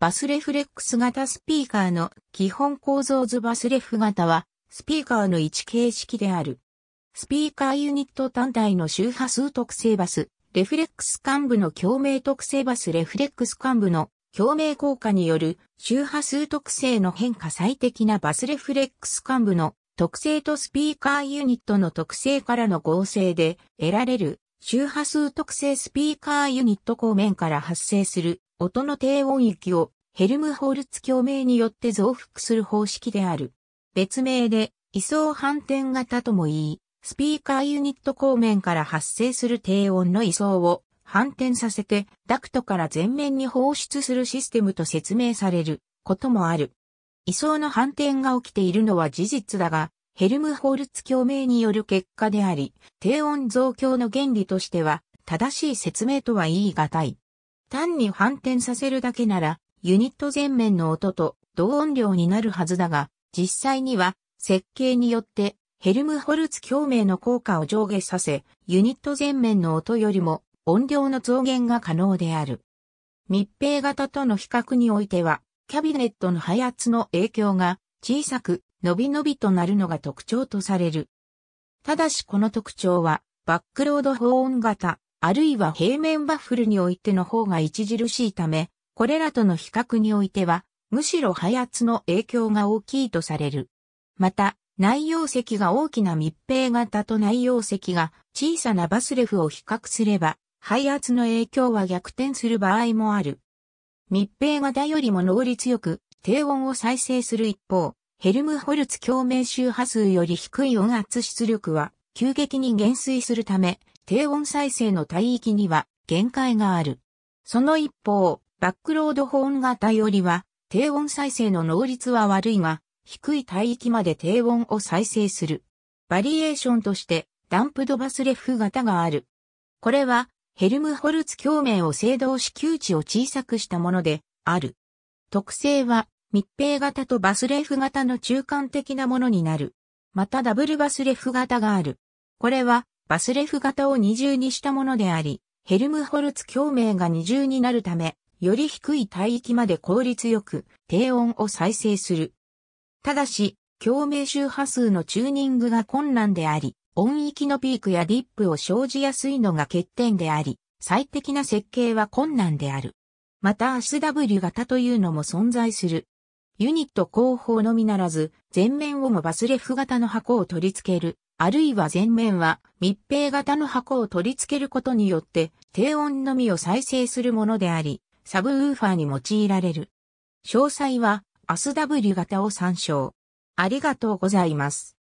バスレフレックス型スピーカーの基本構造図バスレフ型は、スピーカーの位置形式である。スピーカーユニット単体の周波数特性バス、レフレックス幹部の共鳴特性バスレフレックス幹部の共鳴効果による周波数特性の変化最適なバスレフレックス幹部の特性とスピーカーユニットの特性からの合成で得られる周波数特性スピーカーユニット後面から発生する音の低音域をヘルムホルツ共鳴によって増幅する方式である。別名で、位相反転型とも言い、スピーカーユニット後面から発生する低音の位相を反転させて、ダクトから前面に放出するシステムと説明されることもある。位相の反転が起きているのは事実だが、ヘルムホルツ共鳴による結果であり、低音増強の原理としては、正しい説明とは言い難い。単に反転させるだけなら、ユニット全面の音と同音量になるはずだが、実際には設計によってヘルムホルツ共鳴の効果を上下させ、ユニット全面の音よりも音量の増減が可能である。密閉型との比較においては、キャビネットの配圧の影響が小さく、のびのびとなるのが特徴とされる。ただしこの特徴は、バックロード保温型、あるいは平面バッフルにおいての方が著しいため、これらとの比較においては、むしろ配圧の影響が大きいとされる。また、内容積が大きな密閉型と内容積が小さなバスレフを比較すれば、配圧の影響は逆転する場合もある。密閉型よりも能率よく低音を再生する一方、ヘルムホルツ共鳴周波数より低い音圧出力は急激に減衰するため、低音再生の帯域には限界がある。その一方、バックロードホーン型よりは、低温再生の能率は悪いが、低い帯域まで低温を再生する。バリエーションとして、ダンプドバスレフ型がある。これは、ヘルムホルツ共鳴を制動し窮地を小さくしたもので、ある。特性は、密閉型とバスレフ型の中間的なものになる。またダブルバスレフ型がある。これは、バスレフ型を二重にしたものであり、ヘルムホルツ共鳴が二重になるため、より低い帯域まで効率よく低音を再生する。ただし、共鳴周波数のチューニングが困難であり、音域のピークやディップを生じやすいのが欠点であり、最適な設計は困難である。また SW 型というのも存在する。ユニット後方のみならず、前面をもバスレフ型の箱を取り付ける、あるいは前面は密閉型の箱を取り付けることによって、低音のみを再生するものであり、サブウーファーに用いられる。詳細は、アス W 型を参照。ありがとうございます。